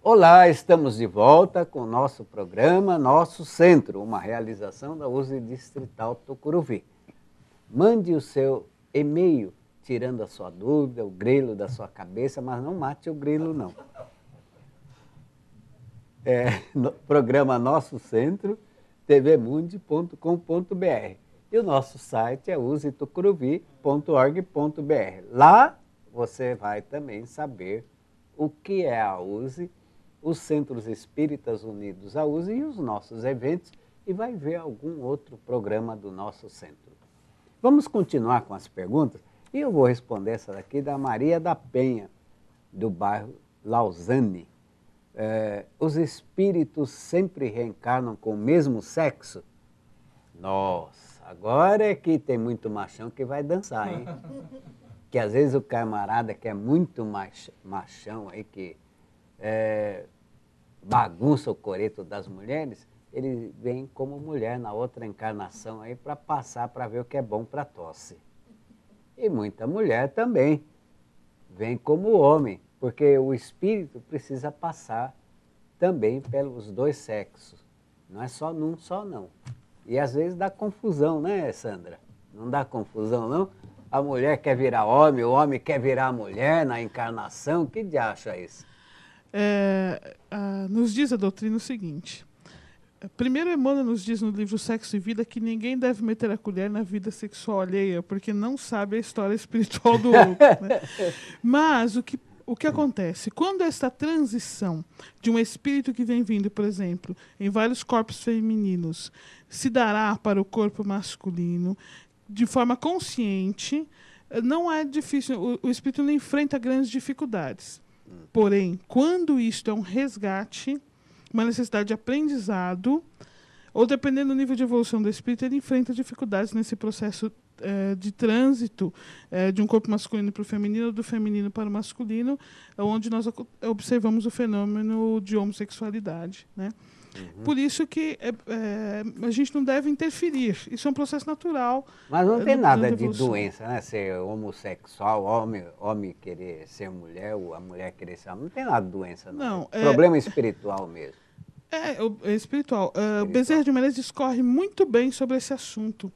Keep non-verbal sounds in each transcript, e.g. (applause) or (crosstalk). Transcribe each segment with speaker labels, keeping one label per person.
Speaker 1: Olá, estamos de volta com o nosso programa Nosso Centro, uma realização da USE Distrital Tucuruvi. Mande o seu e-mail tirando a sua dúvida, o grilo da sua cabeça, mas não mate o grilo, não. É, no programa Nosso Centro, tvmundi.com.br. E o nosso site é usetucuruvi.org.br. Lá você vai também saber o que é a USE os Centros Espíritas Unidos à USE e os nossos eventos e vai ver algum outro programa do nosso centro. Vamos continuar com as perguntas e eu vou responder essa daqui da Maria da Penha, do bairro Lausanne. É, os espíritos sempre reencarnam com o mesmo sexo? Nossa, agora é que tem muito machão que vai dançar, hein? (laughs) que às vezes o camarada que é muito mach, machão aí, que é, bagunça o coreto das mulheres, ele vem como mulher na outra encarnação aí para passar para ver o que é bom para tosse. E muita mulher também vem como homem, porque o espírito precisa passar também pelos dois sexos. Não é só num só não. E às vezes dá confusão, né, Sandra? Não dá confusão não? A mulher quer virar homem, o homem quer virar mulher na encarnação, que diacho é isso?
Speaker 2: é, a, nos diz a doutrina o seguinte. Primeiro, Emmanuel nos diz no livro Sexo e Vida que ninguém deve meter a colher na vida sexual alheia, porque não sabe a história espiritual do outro. Né? (laughs) Mas o que, o que acontece? Quando esta transição de um espírito que vem vindo, por exemplo, em vários corpos femininos, se dará para o corpo masculino de forma consciente, não é difícil, o, o espírito não enfrenta grandes dificuldades. Porém, quando isto é um resgate, uma necessidade de aprendizado, ou dependendo do nível de evolução do espírito, ele enfrenta dificuldades nesse processo eh, de trânsito eh, de um corpo masculino para o feminino, ou do feminino para o masculino, onde nós observamos o fenômeno de homossexualidade. Né? Uhum. Por isso que é, é, a gente não deve interferir. Isso é um processo natural. Mas não tem nada de doença,
Speaker 1: né? Ser homossexual, homem, homem querer ser mulher, ou a mulher querer ser homem, não tem nada de doença, não. não é... Problema espiritual mesmo.
Speaker 2: É, é, é espiritual. É, espiritual. Uh, Bezerra de Menezes discorre muito bem sobre esse assunto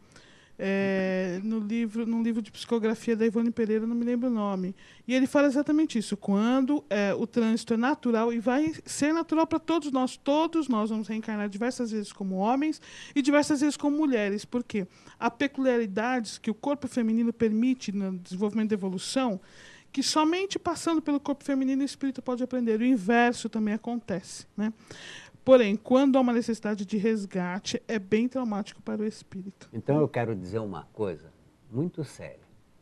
Speaker 2: é, no livro, num livro de psicografia da Ivone Pereira, não me lembro o nome. E ele fala exatamente isso, quando é, o trânsito é natural e vai ser natural para todos nós, todos nós vamos reencarnar diversas vezes como homens e diversas vezes como mulheres, porque há peculiaridades que o corpo feminino permite no desenvolvimento da evolução, que somente passando pelo corpo feminino o espírito pode aprender. O inverso também acontece. Né? Porém, quando há uma necessidade de resgate, é bem traumático para o espírito.
Speaker 1: Então eu quero dizer uma coisa muito séria.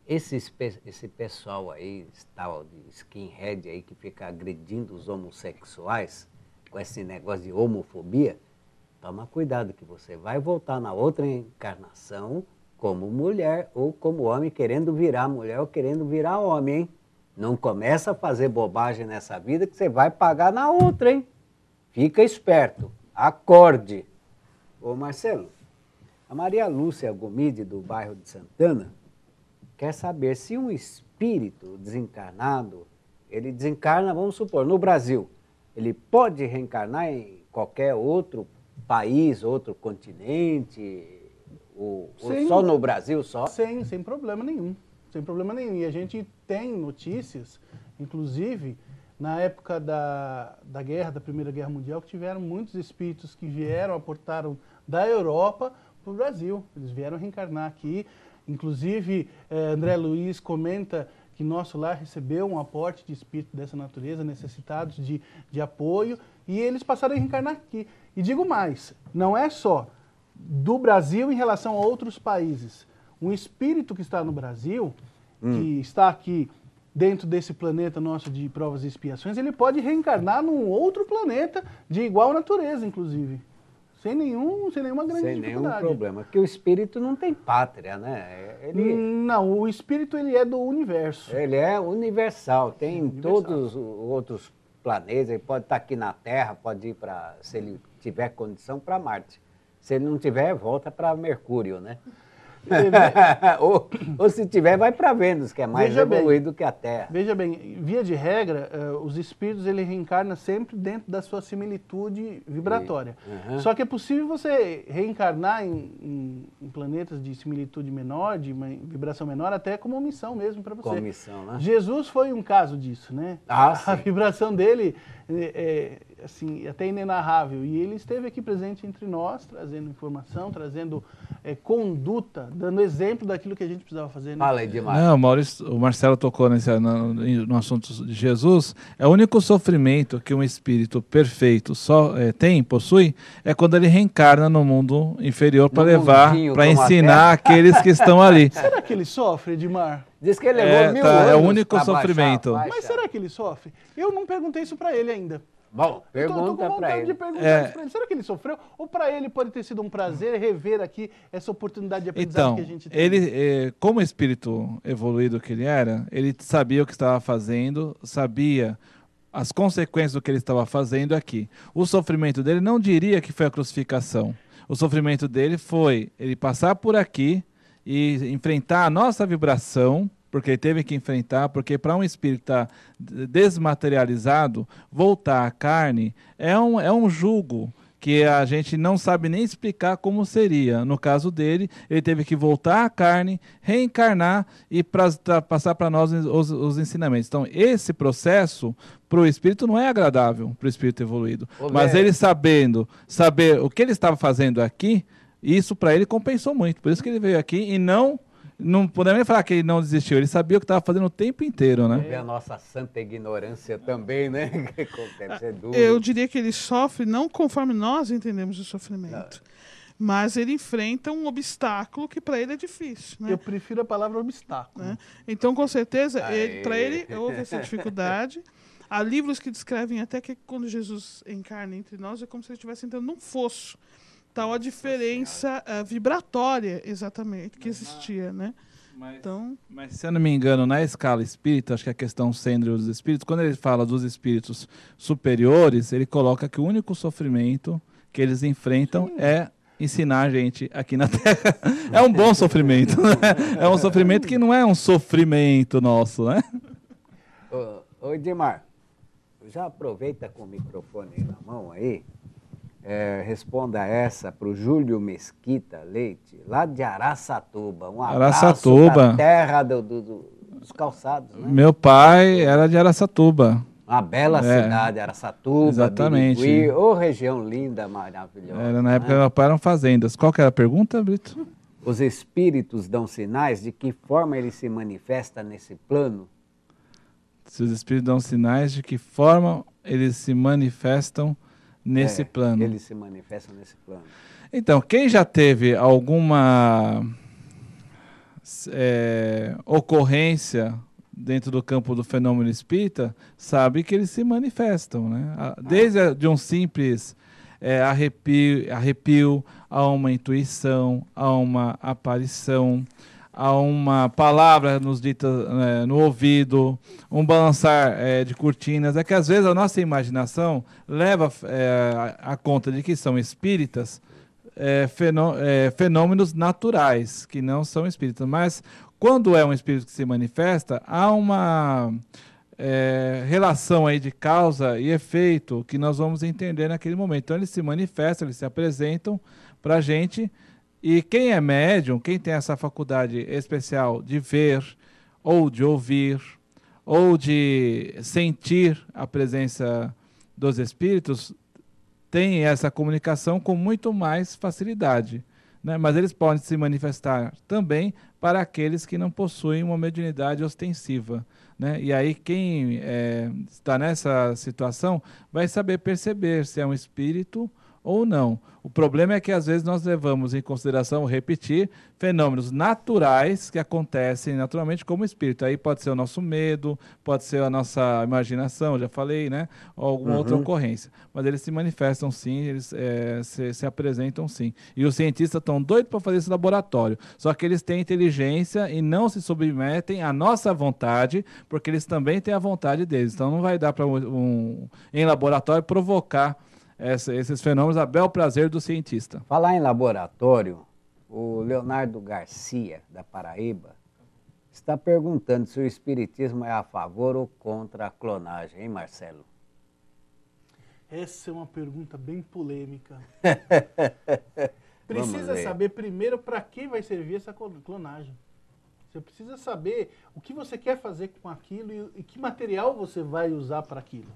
Speaker 1: Esse, esse pessoal aí, esse tal de skinhead aí que fica agredindo os homossexuais com esse negócio de homofobia, toma cuidado que você vai voltar na outra encarnação como mulher ou como homem querendo virar mulher ou querendo virar homem, hein? Não começa a fazer bobagem nessa vida que você vai pagar na outra, hein? Fica esperto, acorde. Ô Marcelo, a Maria Lúcia Gomide, do bairro de Santana, quer saber se um espírito desencarnado, ele desencarna, vamos supor, no Brasil, ele pode reencarnar em qualquer outro país, outro continente, ou, ou só no Brasil só? Sim, sem problema nenhum. Sem
Speaker 3: problema nenhum. E a gente tem notícias, inclusive, na época da, da guerra, da Primeira Guerra Mundial, que tiveram muitos espíritos que vieram, aportaram da Europa para o Brasil. Eles vieram reencarnar aqui. Inclusive, eh, André Luiz comenta que nosso lar recebeu um aporte de espírito dessa natureza, necessitados de, de apoio, e eles passaram a reencarnar aqui. E digo mais, não é só do Brasil em relação a outros países. Um espírito que está no Brasil, hum. que está aqui dentro desse planeta nosso de provas e expiações, ele pode reencarnar num outro planeta de igual natureza, inclusive. Sem, nenhum, sem nenhuma grande sem dificuldade. Sem nenhum
Speaker 1: problema. Porque o espírito não tem pátria, né? Ele... Hum, não, o espírito ele é do universo. Ele é universal. Tem universal. todos os outros planetas. Ele pode estar aqui na Terra, pode ir para, se ele tiver condição, para Marte. Se ele não tiver, volta para Mercúrio, né? (laughs) ou, ou, se tiver, vai para Vênus, que é mais veja evoluído
Speaker 3: bem, que a Terra. Veja bem, via de regra, uh, os espíritos ele reencarna sempre dentro da sua similitude vibratória. E, Só que é possível você reencarnar em, em, em planetas de similitude menor, de vibração menor, até como missão mesmo para você. Como missão, né? Jesus foi um caso disso, né? Ah, (laughs) a, a vibração dele é,
Speaker 4: é,
Speaker 3: assim, até inenarrável. E ele esteve aqui presente entre nós, trazendo informação, trazendo é, conduta, dando exemplo daquilo que a gente precisava fazer. Né? Fala aí, Não,
Speaker 4: Maurício, o Marcelo tocou nesse, no, no, assunto de Jesus. É o único sofrimento que um espírito perfeito só é, tem, possui, é quando ele reencarna no mundo inferior para levar, para ensinar aqueles que estão ali. (laughs)
Speaker 3: Será que ele sofre, Edmar? Diz que ele levou é, mil tá, anos. É o único sofrimento. Baixar, baixar. Mas será que ele sofre? Eu não perguntei isso para ele ainda. Bom, pergunta para tô com vontade ele. de perguntar é... isso pra ele. Será que ele sofreu? Ou para ele pode ter sido um prazer rever aqui essa oportunidade de aprendizado então, que a gente tem?
Speaker 4: Ele, eh, como espírito evoluído que ele era, ele sabia o que estava fazendo, sabia as consequências do que ele estava fazendo aqui. O sofrimento dele não diria que foi a crucificação. O sofrimento dele foi ele passar por aqui, e enfrentar a nossa vibração, porque ele teve que enfrentar, porque para um espírito tá desmaterializado, voltar à carne é um, é um jugo que a gente não sabe nem explicar como seria. No caso dele, ele teve que voltar à carne, reencarnar e pra, pra, passar para nós os, os, ensinamentos. Então, esse processo para o espírito não é agradável, para o espírito evoluído. Ô, Mas velho. ele sabendo, saber o que ele estava fazendo aqui, isso para ele compensou muito. Por isso que ele veio aqui e não não podemos nem falar que ele não desistiu, ele sabia o que estava fazendo o tempo inteiro, né? E
Speaker 1: a nossa santa ignorância também, né? (laughs) Eu diria
Speaker 2: que ele sofre não conforme nós entendemos o sofrimento. Não. Ah. Mas ele enfrenta um obstáculo que para ele é difícil. Né? Eu prefiro a palavra obstáculo. Né? Então, com certeza, para ele houve essa dificuldade. (laughs) Há livros que descrevem até que quando Jesus encarna entre nós é como se ele estivesse entrando num fosso tal a diferença uh, vibratória exatamente que existia, né? Mas, então... mas,
Speaker 4: se eu não me engano, na escala espírita, acho que é a questão sendo dos espíritos, quando ele fala dos espíritos superiores, ele coloca que o único sofrimento que eles enfrentam Sim. é ensinar a gente aqui na Terra. (laughs) É um bom sofrimento, né? É um sofrimento que não é um sofrimento nosso, né?
Speaker 1: Ô, Dimar, já aproveita com o microfone na mão aí é, responda essa para o Júlio Mesquita Leite, lá de Araçatuba. Um Araçatuba. terra do, do, do, dos calçados. Né?
Speaker 4: Meu pai era de Araçatuba. Uma bela é.
Speaker 1: cidade, Araçatuba, Exatamente. Birigui, oh, região linda, maravilhosa. Era, na né? época né? meu
Speaker 4: pai eram fazendas. Qual que era a pergunta, Brito?
Speaker 1: Os espíritos dão sinais de que forma ele se manifesta nesse
Speaker 4: plano? Se os espíritos dão sinais de que forma eles se manifestam nesse é, plano. Ele
Speaker 1: se manifesta nesse plano.
Speaker 4: Então, quem já teve alguma é, ocorrência dentro do campo do fenômeno espírita sabe que eles se manifestam, né? Ah. Desde ah. de um simples é, arrepio, arrepio a uma intuição, a uma aparição a uma palavra nos dita né, no ouvido, um balançar é, de cortinas. É que às vezes a nossa imaginação leva é, a, conta de que são espíritas é, fenô, é, fenômenos naturais, que não são espíritas. Mas quando é um espírito que se manifesta, há uma é, relação aí de causa e efeito que nós vamos entender naquele momento. Então eles se manifestam, eles se apresentam para a gente e quem é médium, quem tem essa faculdade especial de ver, ou de ouvir, ou de sentir a presença dos espíritos, tem essa comunicação com muito mais facilidade. Né? Mas eles podem se manifestar também para aqueles que não possuem uma mediunidade ostensiva. Né? E aí, quem é, está nessa situação vai saber perceber se é um espírito ou não. O problema é que às vezes nós levamos em consideração repetir fenômenos naturais que acontecem naturalmente como espírito. Aí pode ser o nosso medo, pode ser a nossa imaginação, já falei, né? Ou alguma uhum. outra ocorrência. Mas eles se manifestam sim, eles é, se, se, apresentam sim. E os cientistas estão doidos para fazer esse laboratório. Só que eles têm inteligência e não se submetem à nossa vontade, porque eles também têm a vontade deles. Então não vai dar para um, um, em laboratório provocar essa, esses fenômenos a bel prazer do cientista. Falar em laboratório,
Speaker 1: o Leonardo Garcia, da Paraíba, está perguntando se o espiritismo é a favor ou contra a clonagem, hein, Marcelo?
Speaker 3: Essa é uma pergunta bem polêmica. (laughs) precisa saber primeiro para que vai servir essa clonagem. Você precisa saber o que você quer fazer com aquilo e, e que material você vai usar para aquilo.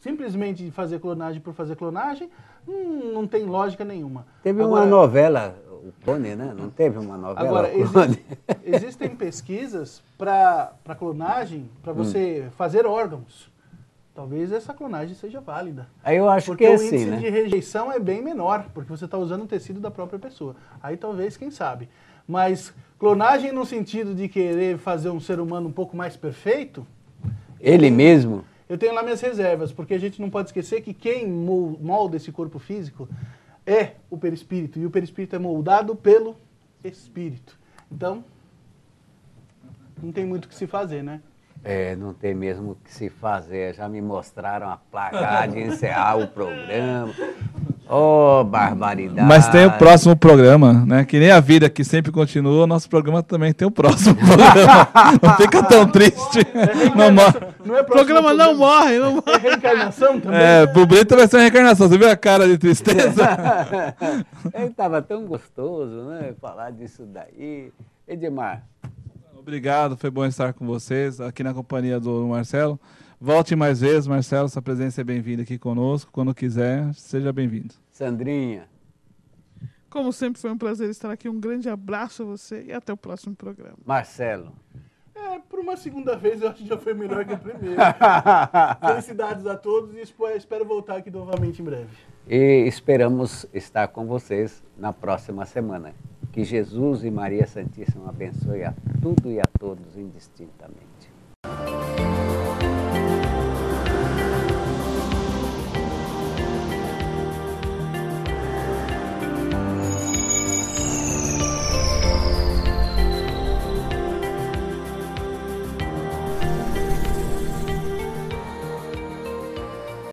Speaker 3: Simplesmente fazer clonagem por fazer clonagem hum, não tem lógica nenhuma. Teve Agora, uma
Speaker 1: novela, o Pony né? Não teve uma novela. Agora, existe, (laughs) existem
Speaker 3: pesquisas para clonagem, para hum. você hum. fazer órgãos. Talvez essa clonagem seja válida.
Speaker 1: Aí eu acho porque que é assim, né? o índice de
Speaker 3: rejeição é bem menor, porque você está usando o tecido da própria pessoa. Aí talvez, quem sabe. Mas clonagem no sentido de querer fazer um ser humano um pouco mais perfeito...
Speaker 1: Ele, ele mesmo?
Speaker 3: eu tenho lá minhas reservas, porque a gente não pode esquecer que quem molda esse corpo físico é o perispírito, e o perispírito é moldado pelo espírito. Então, não tem muito o que se fazer,
Speaker 1: né? É, não tem mesmo o que se fazer. Já me mostraram a placa de encerrar o programa. Oh, barbaridade. Mas tem o próximo
Speaker 4: programa, né? Que nem a vida que sempre continua, o nosso programa também tem o próximo (laughs) programa. não fica tão triste. não morre.
Speaker 3: Não é programa não morre, não morre. É reencarnação também. É,
Speaker 4: o Brito vai ser reencarnação. Você viu a cara de tristeza? (laughs)
Speaker 1: Ele tava tão gostoso, né? Falar disso daí. Edmar.
Speaker 4: Obrigado, foi bom estar com vocês aqui na companhia do Marcelo. Volte mais vezes, Marcelo, sua presença é bem-vinda aqui conosco. Quando quiser, seja bem-vindo. Sandrinha.
Speaker 2: Como sempre, foi um prazer estar aqui. Um grande abraço a você e até o próximo programa.
Speaker 4: Marcelo.
Speaker 2: É, por uma
Speaker 3: segunda vez eu acho que já foi melhor que a primeira. (laughs) Felicidades a todos e espero voltar aqui novamente em breve.
Speaker 1: E esperamos estar com vocês na próxima semana. Que Jesus e Maria Santíssima abençoe a tudo e a todos indistintamente.